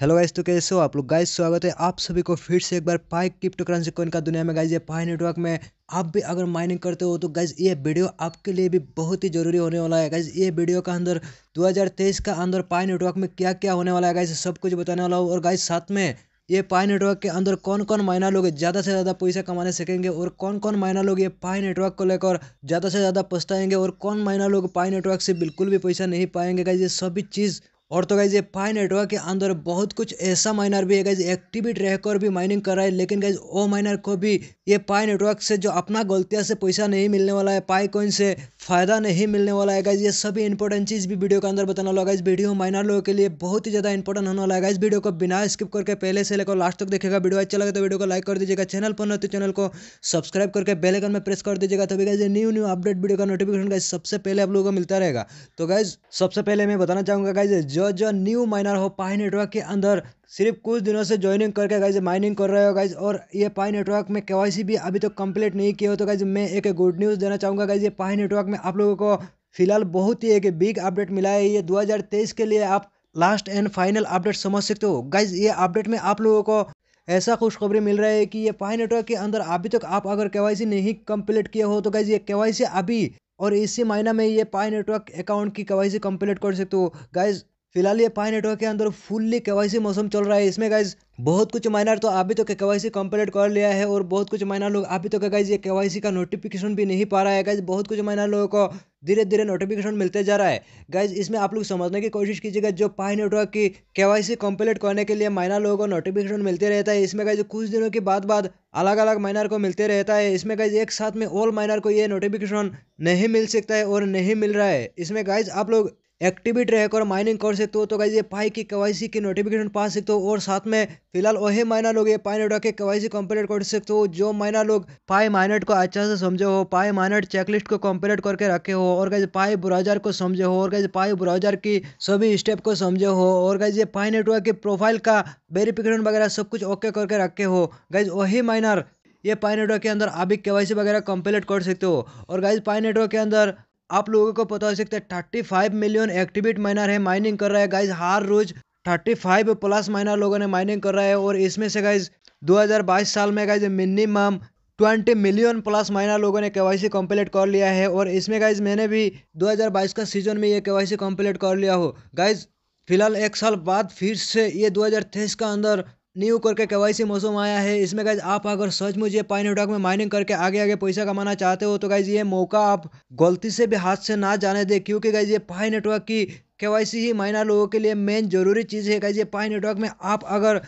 hello guys तो कैसे हो आप लोग गाइस स्वागत है आप सभी को फिर से एक बार पाई क्रिप्टो करेंसी कोइन का दुनिया में गाइस ये पाई नेटवर्क में आप भी अगर माइनिंग करते हो तो गाइज ये वीडियो आपके लिए भी बहुत ही जरूरी होने वाला है गाइज ये वीडियो का अंदर 2023 का अंदर पाई नेटवर्क में क्या क्या होने वाला है गाइज सब कुछ बताने वाला हूँ और गाइज साथ में ये पाई नेटवर्क के अंदर कौन कौन मायना लोग ज़्यादा से ज़्यादा पैसा कमाने सकेंगे और कौन कौन मायना लोग ये पाई नेटवर्क को लेकर ज़्यादा से ज़्यादा पछताएंगे और कौन मायना लोग पाई नेटवर्क से बिल्कुल भी पैसा नहीं पाएंगे गाइज ये सभी चीज़ और तो गाइज ये पाई नेटवर्क के अंदर बहुत कुछ ऐसा माइनर भी है गाइज एक्टिविट रहकर भी माइनिंग कर रहा है लेकिन गाइज ओ माइनर को भी ये पाई नेटवर्क से जो अपना गलतियाँ से पैसा नहीं मिलने वाला है पाई कॉइन से फ़ायदा नहीं मिलने वाला है गाइज ये सभी इंपॉर्टेंट चीज़ भी वीडियो के अंदर बताने वाला गाइज वीडियो माइनर लोगों के लिए बहुत ही ज़्यादा इंपॉर्टेंट होने वाला है गाइज वीडियो को बिना स्किप करके पहले से लेकर लास्ट तक देखेगा वीडियो अच्छा लगे तो वीडियो को लाइक कर दीजिएगा चैनल पर न तो चैनल को सब्सक्राइब करके बेलेकन में प्रेस कर दीजिएगा तभी guys new new update video का नोटिफिकेशन गाइज सबसे पहले आप लोगों को मिलता रहेगा तो गाइज सबसे पहले मैं बताना चाहूंगा गाइज जो जो न्यू माइनर हो पाई नेटवर्क के अंदर सिर्फ कुछ दिनों से ज्वाइनिंग करके गाइज माइनिंग कर रहे हो गाइज और ये पाई नेटवर्क में के भी अभी तक तो कंप्लीट नहीं किया हो तो गाइज मैं एक गुड न्यूज़ देना चाहूँगा गाइज ये पाई नेटवर्क में आप लोगों को फिलहाल बहुत ही एक बिग अपडेट मिला है ये 2023 के लिए आप लास्ट एंड फाइनल अपडेट समझ सकते हो गाइज ये अपडेट में आप लोगों को ऐसा खुशखबरी मिल रहा है कि ये पाई नेटवर्क के अंदर अभी तक आप अगर के नहीं कम्प्लीट किए हो तो गाइज ये के अभी और इसी महीना में ये पाई नेटवर्क अकाउंट की के कंप्लीट कर सकते हो गाइज फिलहाल ये पाई नेटवर्क के अंदर फुल्ली केवाईसी मौसम चल रहा है इसमें गाइज बहुत कुछ माइनर तो अभी तक तो केवाईसी कंप्लीट कर लिया है और बहुत कुछ माइनर लोग अभी तक तो गाइज ये केवाईसी का नोटिफिकेशन भी नहीं पा रहा है गाइज बहुत कुछ माइनर लोगों को धीरे धीरे नोटिफिकेशन मिलते जा रहा है गाइज इसमें आप लोग समझने की कोशिश कीजिएगा जो पाई नेटवर्क की केवाईसी कंप्लीट करने के लिए माइनर लोगों को नोटिफिकेशन मिलते रहता है इसमें गाइज कुछ दिनों के बाद बाद अलग अलग माइनर को मिलते रहता है इसमें गाइज एक साथ में ऑल माइनर को ये नोटिफिकेशन नहीं मिल सकता है और नहीं मिल रहा है इसमें गाइज आप लोग एक्टिवी ट्रैक और माइनिंग कर सकते हो तो गाइज ये पाई की केवाईसी की नोटिफिकेशन पा सकते हो और साथ में फिलहाल वही माइना लोग ये पाई नोटा के केवाईसी कंप्लीट कर सकते हो जो माइनर लोग पाई माइनेट को अच्छा से समझे हो पाई माइनेट चेकलिस्ट को कंप्लीट करके रखे हो और गाइज पाई ब्राउजर को समझे हो और गाइज पाई ब्राउजर की सभी स्टेप को समझे हो और गाइज ये पाई नेटवर्क के प्रोफाइल का वेरिफिकेशन वगैरह सब कुछ ओके करके रखे हो गाइज वही माइनर ये पाई नेटवर्क के अंदर आप भी केवाईसी वगैरह कंप्लीट कर सकते हो और गाइज पाई नेटवर्क के अंदर आप लोगों को पता हो सकता है thirty five million activate miner है माइनिंग कर रहा है गाइज हर रोज थर्टी फाइव प्लस माइनर लोगों ने माइनिंग कर रहा है और इसमें से गाइज 2022 साल में guys minimum 20 million plus miner लोगों ने केवाईसी कंप्लीट कर लिया है और इसमें गाइज मैंने भी 2022 का सीजन में ये केवाईसी कंप्लीट कर लिया हो गाइज फिलहाल एक साल बाद फिर से ये दो का अंदर न्यू करके के वाई मौसम आया है इसमें गाइज आप अगर सच मुझे पाइन डॉक में माइनिंग करके आगे आगे पैसा कमाना चाहते हो तो गाइज ये मौका आप गलती से भी हाथ से ना जाने दें क्योंकि गाइज ये पाई नेटवर्क की सी ही माइनर लोगों के लिए मेन जरूरी चीज़ है गाइज ये पाई नेटवर्क में आप अगर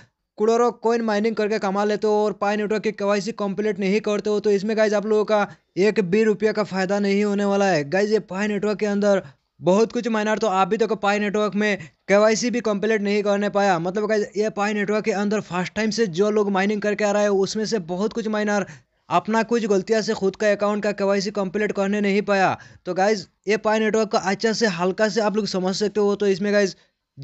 कुड़ोरो कोइन माइनिंग करके कमा लेते हो और पाई नेटवर्क की केवाईसी कंप्लीट नहीं करते हो तो इसमें गाइज आप लोगों का एक भी रुपये का फायदा नहीं होने वाला है गाइज ये पाई नेटवर्क के अंदर बहुत कुछ माइनर तो आप भी देखो पाई नेटवर्क में के भी कंप्लीट नहीं करने पाया मतलब ये पाई नेटवर्क के अंदर फर्स्ट टाइम से जो लोग माइनिंग करके आ रहे हैं उसमें से बहुत कुछ माइनर अपना कुछ गलतियाँ से खुद का अकाउंट का केवाईसी कंप्लीट करने नहीं पाया तो गाइज ये पाई नेटवर्क का अच्छा से हल्का से आप लोग समझ सकते हो तो इसमें गाइज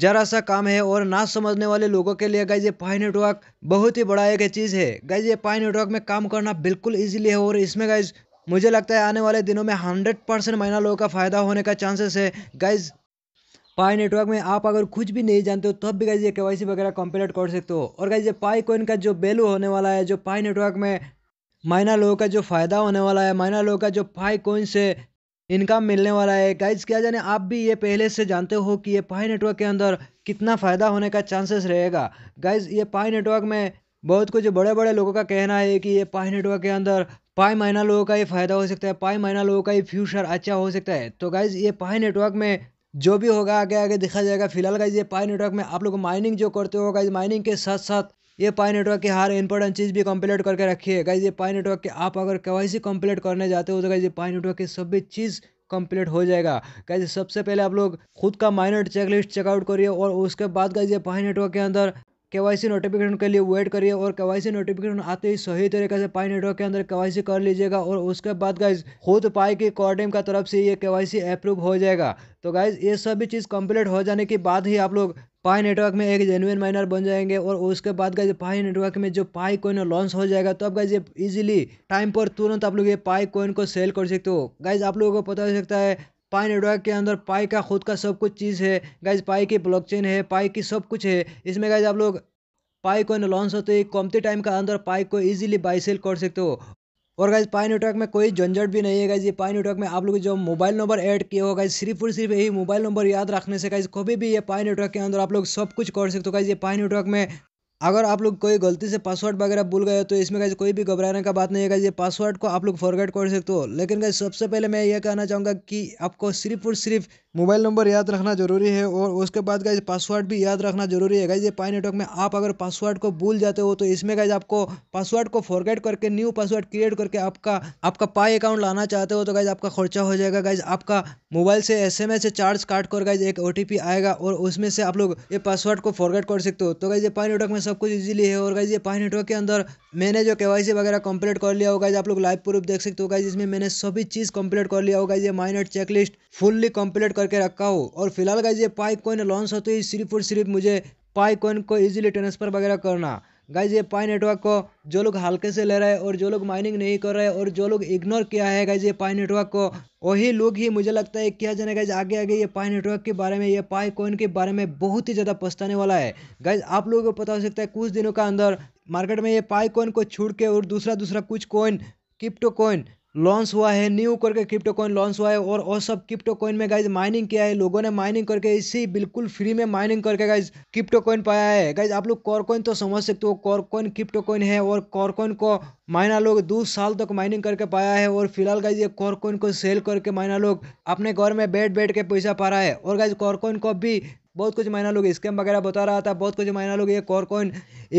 जरा सा काम है और ना समझने वाले लोगों के लिए गाइज ये पाई नेटवर्क बहुत ही बड़ा एक चीज़ है गाइज ये पाई नेटवर्क में काम करना बिल्कुल ईजिली है और इसमें गाइज मुझे लगता है आने वाले दिनों में हंड्रेड परसेंट महिला लोगों का फ़ायदा होने का चांसेस है गाइज पाई नेटवर्क में आप अगर कुछ भी नहीं जानते हो तब तो भी गाइज ये के वगैरह कंप्लीट कर सकते हो और गाइज ये पाई कोइन का जो वैल्यू होने वाला है जो पाई नेटवर्क में माइना लोगों का जो फ़ायदा होने वाला है माइना लोगों का जो पाई कोइन से इनकम मिलने वाला है गाइज क्या जाने आप भी ये पहले से जानते हो कि ये पाई नेटवर्क के अंदर कितना फ़ायदा होने का चांसेस रहेगा गाइज ये पाई नेटवर्क में बहुत कुछ बड़े बड़े लोगों का कहना है कि ये पाई नेटवर्क के अंदर पाई माइना लोगों का ये फ़ायदा हो सकता है पाई माइना लोगों का ये फ्यूचर अच्छा हो सकता है तो गाइज़ ये पाई नेटवर्क में जो भी होगा आगे आगे देखा जाएगा फिलहाल गाइज ये पाई नेटवर्क में आप लोग माइनिंग जो करते हो गाइज माइनिंग के साथ साथ ये पाई नेटवर्क की हर इंपॉर्टेंट चीज़ भी कंप्लीट करके रखी है गाइज ये पाई नेटवर्क के आप अगर के कंप्लीट करने जाते हो तो गाइज ये पाई नेटवर्क की सभी चीज़ कंप्लीट हो जाएगा गाइज सबसे पहले आप लोग खुद का माइनर चेकलिस्ट चेकआउट करिए और उसके बाद गाइज ये पाई नेटवर्क के अंदर के नोटिफिकेशन के लिए वेट करिए और के नोटिफिकेशन आते ही सही तरीके से पाई नेटवर्क के अंदर के कर लीजिएगा और उसके बाद गाइज खुद पाई की कॉर्डिम का तरफ से ये के अप्रूव हो जाएगा तो गाइज ये सभी चीज़ कंप्लीट हो जाने के बाद ही आप लोग पाई नेटवर्क में एक जेनुइन माइनर बन जाएंगे और उसके बाद गाइज पाई नेटवर्क में जो पाई कोइन लॉन्च हो जाएगा तो अब गाइज ये इजिली टाइम पर तुरंत आप लोग ये पाई कोइन को सेल कर सकते हो गाइज आप लोगों को पता हो सकता है पाई नेटवर्क के अंदर पाई का खुद का सब कुछ चीज़ है गाइज पाई की ब्लॉकचेन है पाई की सब कुछ है इसमें गाइज आप लोग पाई कोइन लॉन्च होते ही कमती टाइम का अंदर पाई को इजीली बाई सेल कर सकते हो और गाइज पाई नेटवर्क में कोई झंझट भी नहीं है गाइज ये पाई नेटवर्क में आप लोग जो मोबाइल नंबर ऐड किए हो गाइज सिर्फ और सिर्फ यही मोबाइल नंबर याद रखने से गाइज कभी भी ये पाई नेटवर्क के अंदर आप लोग सब कुछ कर सकते हो गाइज ये पाई नेटवर्क में अगर आप लोग कोई गलती से पासवर्ड वगैरह भूल गए तो इसमें कैसे कोई भी घबराने का बात नहीं है ये पासवर्ड को आप लोग फॉरगेट कर सकते हो लेकिन कैसे सबसे पहले मैं ये कहना चाहूँगा कि आपको सिर्फ और सिर्फ मोबाइल नंबर याद रखना जरूरी है और उसके बाद गाइज पासवर्ड भी याद रखना जरूरी है गाइज ये पाई नेटवर्क में आप अगर पासवर्ड को भूल जाते हो तो इसमें गाइज आपको पासवर्ड को फॉरगेट करके न्यू पासवर्ड क्रिएट करके आपका आपका पाई अकाउंट लाना चाहते हो तो गाइज आपका खर्चा हो जाएगा गाइज आपका मोबाइल से एस एम से चार्ज काट कर गाइज एक ओ आएगा और उसमें से आप लोग ये पासवर्ड को फॉरगेट कर सकते हो तो गाइज ये पाई नेटवर्क में सब कुछ ईजिली है और गाइज ये पाई नेटवर्क के अंदर मैंने जो के वगैरह कम्प्लीट कर लिया होगा आप लोग लाइव प्रूफ देख सकते हो गाइज इसमें मैंने सभी चीज़ कम्प्लीट कर लिया होगा ये माइनर चेकलिस्ट फुल्ली कम्प्लीट कर करके रखा हो और फिलहाल गाइज ये पाई कॉइन लॉन्च होते ही सिर्फ और सिर्फ मुझे पाई कॉइन को इजीली ट्रांसफर वगैरह करना गाइज ये पाई नेटवर्क को जो लोग हल्के से ले रहे हैं और जो लोग माइनिंग नहीं कर रहे हैं और जो लोग इग्नोर किया है गाइज ये पाई नेटवर्क को वही लोग ही मुझे लगता है किया जाने गाइज आगे आगे ये पाई नेटवर्क के बारे में ये पाई कॉइन के बारे में बहुत ही ज़्यादा पछताने वाला है गाइज आप लोगों को पता हो सकता है कुछ दिनों का अंदर मार्केट में ये पाई कॉइन को छोड़ के और दूसरा दूसरा कुछ कॉइन क्रिप्टो कॉइन लॉन्च हुआ है न्यू करके क्रिप्टो कॉइन लॉन्च हुआ है और और सब क्रिप्टो कॉइन में गाइज माइनिंग किया है लोगों ने माइनिंग करके इसी बिल्कुल फ्री में माइनिंग करके गाइज क्रिप्टो कॉइन पाया है गाइज आप लोग कॉर कॉइन तो समझ सकते हो कॉर कॉइन क्रिप्टो कॉइन है और कॉर कॉइन को माइना लोग दो साल तक माइनिंग करके पाया है और फिलहाल गाइज ये कॉर कॉइन को सेल करके माइना लोग अपने घर में बैठ बैठ के पैसा पा रहा है और गाइज कॉर कॉइन को भी बहुत कुछ महीना लोग स्कैम वगैरह बता रहा था बहुत कुछ महीना लोग ये कोर कॉइन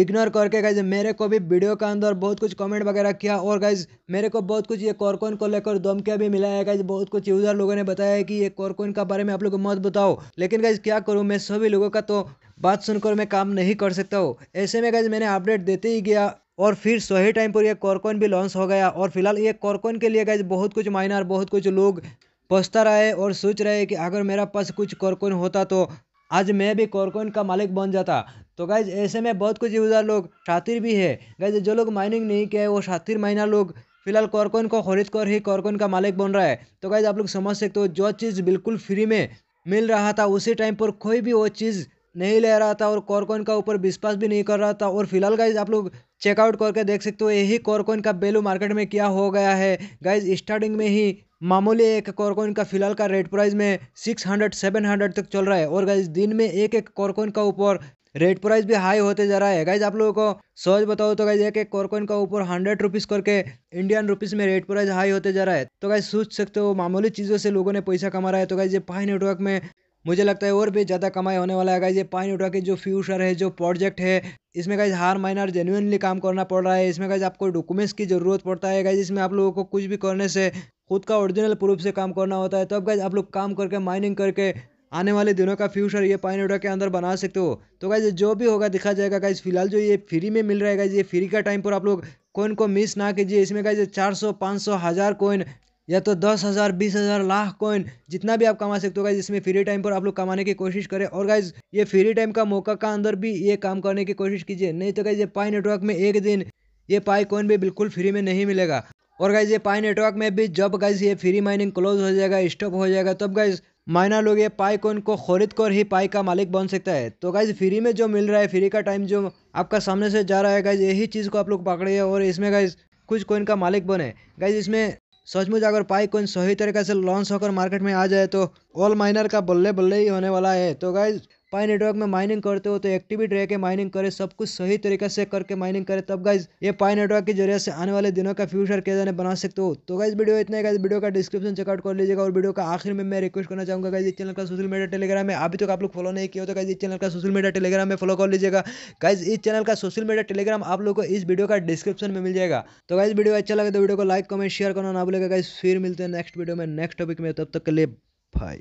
इग्नोर करके गए मेरे को भी वीडियो के अंदर बहुत कुछ कमेंट वगैरह किया और गाइज मेरे को बहुत कुछ ये कॉइन को लेकर दम क्या भी मिला है गाइज बहुत कुछ यूज़र लोगों ने बताया है कि ये कॉइन का बारे में आप लोग मत बताओ लेकिन गाइज क्या करूँ मैं सभी लोगों का तो बात सुनकर मैं काम नहीं कर सकता हूँ ऐसे में गाइज मैंने अपडेट देते ही गया और फिर सही टाइम पर यह कॉरकॉइन भी लॉन्च हो गया और फिलहाल ये कॉरकॉइन के लिए गए बहुत कुछ माइनर बहुत कुछ लोग पछता रहे और सोच रहे कि अगर मेरा पास कुछ कॉरकॉइन होता तो आज मैं भी कॉरकोइन का मालिक बन जाता तो गाइज ऐसे में बहुत कुछ यूज़र लोग शातिर भी है गाइज जो लोग माइनिंग नहीं किया है वो शातिर माइनर लोग फिलहाल कॉरकोइन को खरीद कर ही कॉरकोइन का मालिक बन रहा है तो गाइज आप लोग समझ सकते हो जो चीज़ बिल्कुल फ्री में मिल रहा था उसी टाइम पर कोई भी वो चीज़ नहीं ले रहा था और कॉरकोइन का ऊपर विश्वास भी नहीं कर रहा था और फिलहाल गाइज आप लोग चेकआउट करके देख सकते हो यही कॉरकोइन का वैल्यू मार्केट में क्या हो गया है गाइज स्टार्टिंग में ही मामूली एक कॉरकोइन का फिलहाल का रेट प्राइस में 600 700 तक चल रहा है और गाइज दिन में एक एक कॉरकोइन का ऊपर रेट प्राइस भी हाई होते जा रहा है गाइज आप लोगों को सोच बताओ तो गाइज एक एक कॉरकोइन का ऊपर हंड्रेड रुपीज़ करके इंडियन रुपीज़ में रेट प्राइस हाई होते जा रहा है तो गाइज सोच सकते हो मामूली चीज़ों से लोगों ने पैसा कमा रहा है तो गाइज ये पाई नेटवर्क में मुझे लगता है और भी ज़्यादा कमाई होने वाला है गाइज ये पाइन उठा के जो फ्यूचर है जो प्रोजेक्ट है इसमें गाइज हार माइनर जेन्यूनली काम करना पड़ रहा है इसमें गाइज आपको डॉक्यूमेंट्स की ज़रूरत पड़ता है गाइज इसमें आप लोगों को कुछ भी करने से खुद का ओरिजिनल प्रूफ से काम करना होता है तो अब गाइज आप लोग काम करके माइनिंग करके आने वाले दिनों का फ्यूचर ये उठा के अंदर बना सकते हो तो गाइज जो भी होगा दिखा जाएगा गाइज फिलहाल जो ये फ्री में मिल रहा है गाइज ये फ्री का टाइम पर आप लोग कोइन को मिस ना कीजिए इसमें गाइज चार सौ पाँच सौ हज़ार कोइन या तो दस हज़ार बीस हज़ार लाख कॉइन जितना भी आप कमा सकते हो गाइज इसमें फ्री टाइम पर आप लोग कमाने की कोशिश करें और गाइज ये फ्री टाइम का मौका का अंदर भी ये काम करने की कोशिश कीजिए नहीं तो गाइज ये पाई नेटवर्क में एक दिन ये पाई कॉइन भी बिल्कुल फ्री में नहीं मिलेगा और गाइज ये पाई नेटवर्क में भी जब गाइज ये फ्री माइनिंग क्लोज हो जाएगा स्टॉप हो जाएगा तब गाइज माइनर लोग ये पाई कॉइन को खरीद कर ही पाई का मालिक बन सकता है तो गाइज फ्री में जो मिल रहा है फ्री का टाइम जो आपका सामने से जा रहा है गाइज यही चीज़ को आप लोग पकड़िए और इसमें गाइज कुछ कोइन का मालिक बने गाइज इसमें सचमुच अगर कोइन सही तरीके से लॉन्च होकर मार्केट में आ जाए तो ऑल माइनर का बल्ले बल्ले ही होने वाला है तो गाइज पाई नेटवर्क में माइनिंग करते हो तो एक्टिविट रह के माइनिंग करें सब कुछ सही तरीके से करके माइनिंग करें तब गाइज ये पाई नेटवर्क के जरिए से आने वाले दिनों का फ्यूचर कैसे जाने बना सकते हो तो गाइज वीडियो इतना गाइज वीडियो का डिस्क्रिप्शन चेकआउट कर लीजिएगा और वीडियो का आखिर में मैं रिक्वेस्ट करना चाहूँगा गाइज इस चैनल का सोशल मीडिया टेलीग्राम में अभी तक आप लोग फॉलो नहीं किया तो गाइज इस चैनल का सोशल मीडिया टेलीग्राम में फॉलो कर लीजिएगा गाइज इस चैनल का सोशल मीडिया टेलीग्राम आप लोग को इस वीडियो का डिस्क्रिप्शन में मिल जाएगा तो गाइज वीडियो अच्छा लगे तो वीडियो को लाइक कमेंट शेयर करना ना बोलेगा गाइज फिर मिलते हैं नेक्स्ट वीडियो में नेक्स्ट टॉपिक में तब तक के लिए भाई